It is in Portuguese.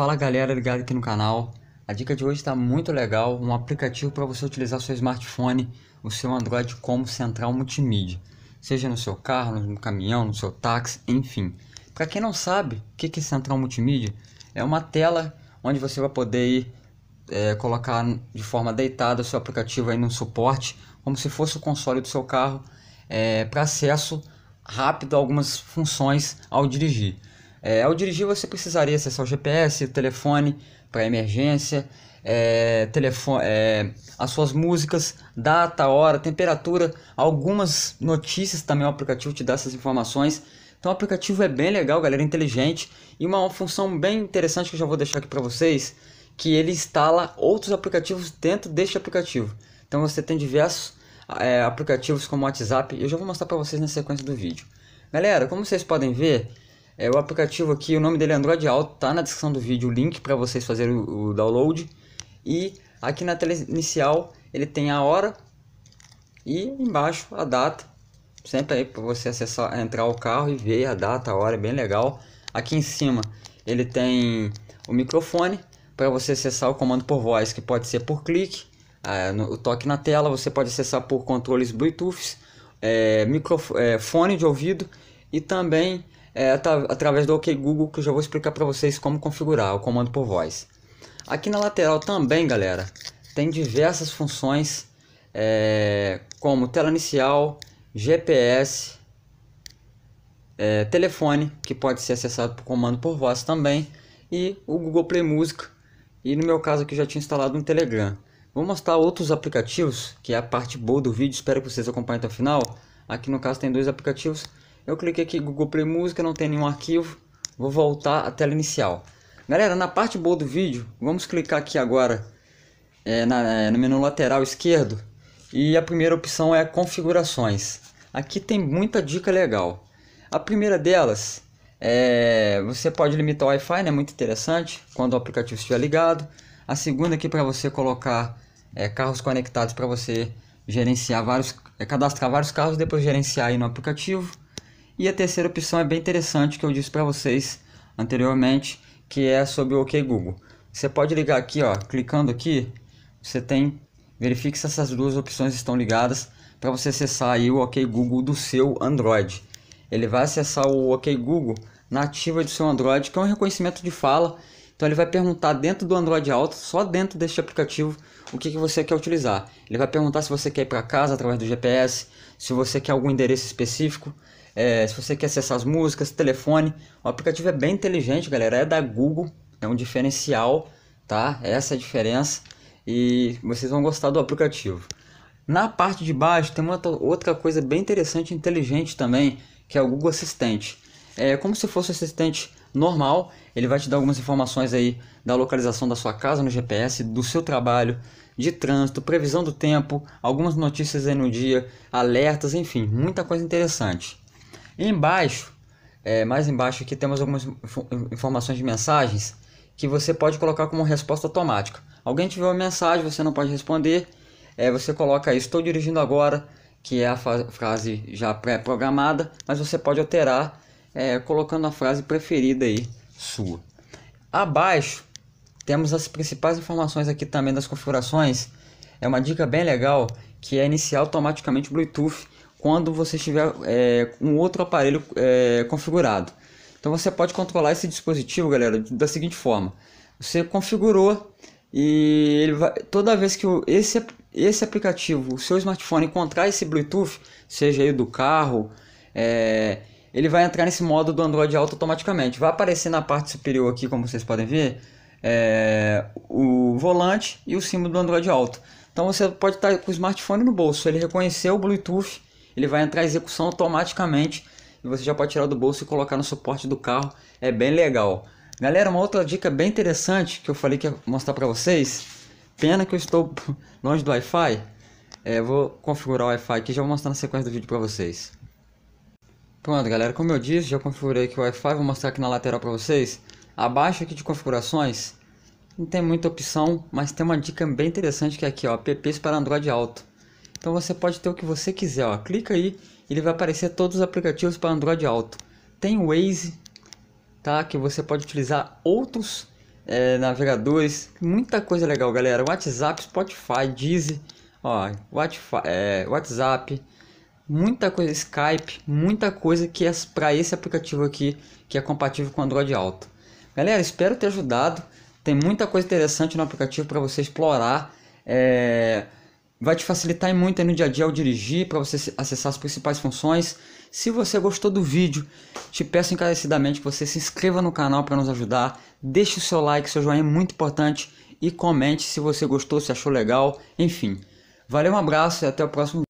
Fala galera ligado aqui no canal. A dica de hoje está muito legal, um aplicativo para você utilizar seu smartphone, o seu Android como central multimídia, seja no seu carro, no caminhão, no seu táxi, enfim. Para quem não sabe, o que é central multimídia? É uma tela onde você vai poder ir, é, colocar de forma deitada o seu aplicativo aí no suporte, como se fosse o console do seu carro, é, para acesso rápido a algumas funções ao dirigir. É, ao dirigir, você precisaria acessar o GPS, telefone para emergência, é, telefone, é, as suas músicas, data, hora, temperatura, algumas notícias também o aplicativo te dá essas informações. Então o aplicativo é bem legal, galera, é inteligente e uma função bem interessante que eu já vou deixar aqui para vocês, que ele instala outros aplicativos dentro deste aplicativo. Então você tem diversos é, aplicativos como o WhatsApp, eu já vou mostrar para vocês na sequência do vídeo. Galera, como vocês podem ver, é o aplicativo aqui, o nome dele é Android Auto, tá na descrição do vídeo o link para vocês fazerem o, download. E aqui na tela inicial ele tem a hora e embaixo a data. Sempre aí para você acessar, entrar o carro e ver a data, a hora, é bem legal. Aqui em cima ele tem o microfone para você acessar o comando por voz, que pode ser por clique, ah, no, o toque na tela, você pode acessar por controles Bluetooth, é, eh, microfone eh, é, de ouvido e também é através do OK Google que eu já vou explicar para vocês como configurar o comando por voz. Aqui na lateral também, galera, tem diversas funções é, como tela inicial, GPS, é, telefone, que pode ser acessado por comando por voz também, e o Google Play Música. e no meu caso aqui já tinha instalado um Telegram. Vou mostrar outros aplicativos, que é a parte boa do vídeo, espero que vocês acompanhem até o final. Aqui no caso tem dois aplicativos eu cliquei aqui Google Play Música, não tem nenhum arquivo. Vou voltar à tela inicial. Galera, na parte boa do vídeo, vamos clicar aqui agora é, na, é, no menu lateral esquerdo. E a primeira opção é configurações. Aqui tem muita dica legal. A primeira delas é você pode limitar o Wi-Fi, né? Muito interessante quando o aplicativo estiver ligado. A segunda aqui para você colocar é, carros conectados para você gerenciar vários, é, cadastrar vários carros, depois gerenciar aí no aplicativo. E a terceira opção é bem interessante que eu disse para vocês anteriormente, que é sobre o OK Google. Você pode ligar aqui, ó, clicando aqui, você tem verifique se essas duas opções estão ligadas para você acessar aí o OK Google do seu Android. Ele vai acessar o OK Google nativa do seu Android, que é um reconhecimento de fala. Então ele vai perguntar dentro do Android Auto, só dentro deste aplicativo, o que, que você quer utilizar. Ele vai perguntar se você quer ir para casa através do GPS, se você quer algum endereço específico é, se você quer acessar as músicas, telefone. O aplicativo é bem inteligente, galera. É da Google, é um diferencial, tá? Essa é a diferença e vocês vão gostar do aplicativo. Na parte de baixo tem uma outra coisa bem interessante e inteligente também, que é o Google Assistente. É como se fosse um assistente normal, ele vai te dar algumas informações aí da localização da sua casa no GPS, do seu trabalho, de trânsito, previsão do tempo, algumas notícias aí no dia, alertas, enfim, muita coisa interessante. Embaixo, é, mais embaixo aqui temos algumas informações de mensagens que você pode colocar como resposta automática. Alguém te uma mensagem, você não pode responder, é, você coloca aí estou dirigindo agora, que é a frase já pré-programada, mas você pode alterar é, colocando a frase preferida aí sua. Abaixo temos as principais informações aqui também das configurações. É uma dica bem legal que é iniciar automaticamente o Bluetooth quando você tiver é, um outro aparelho é, configurado. Então você pode controlar esse dispositivo, galera, da seguinte forma: você configurou e ele vai, toda vez que esse, esse aplicativo, o seu smartphone encontrar esse Bluetooth, seja aí do carro, é, ele vai entrar nesse modo do Android Auto automaticamente. Vai aparecer na parte superior aqui, como vocês podem ver, é, o volante e o símbolo do Android Auto. Então você pode estar com o smartphone no bolso, ele reconheceu o Bluetooth ele vai entrar em execução automaticamente e você já pode tirar do bolso e colocar no suporte do carro. É bem legal. Galera, uma outra dica bem interessante que eu falei que ia mostrar para vocês. Pena que eu estou longe do Wi-Fi. É, vou configurar o Wi-Fi aqui e já vou mostrar na sequência do vídeo para vocês. Pronto, galera, como eu disse, já configurei aqui o Wi-Fi, vou mostrar aqui na lateral para vocês. Abaixo aqui de configurações, não tem muita opção, mas tem uma dica bem interessante que é aqui, ó, apps para Android Auto. Então você pode ter o que você quiser, ó. Clica aí, ele vai aparecer todos os aplicativos para Android Auto. Tem o Waze, tá? Que você pode utilizar outros é, navegadores, muita coisa legal, galera. WhatsApp, Spotify, Deezer, ó, é, WhatsApp, muita coisa, Skype, muita coisa que é para esse aplicativo aqui que é compatível com Android Auto. Galera, espero ter ajudado. Tem muita coisa interessante no aplicativo para você explorar. É vai te facilitar muito no dia a dia ao dirigir para você acessar as principais funções. Se você gostou do vídeo, te peço encarecidamente que você se inscreva no canal para nos ajudar, deixe o seu like, seu joinha é muito importante e comente se você gostou, se achou legal, enfim. Valeu, um abraço e até o próximo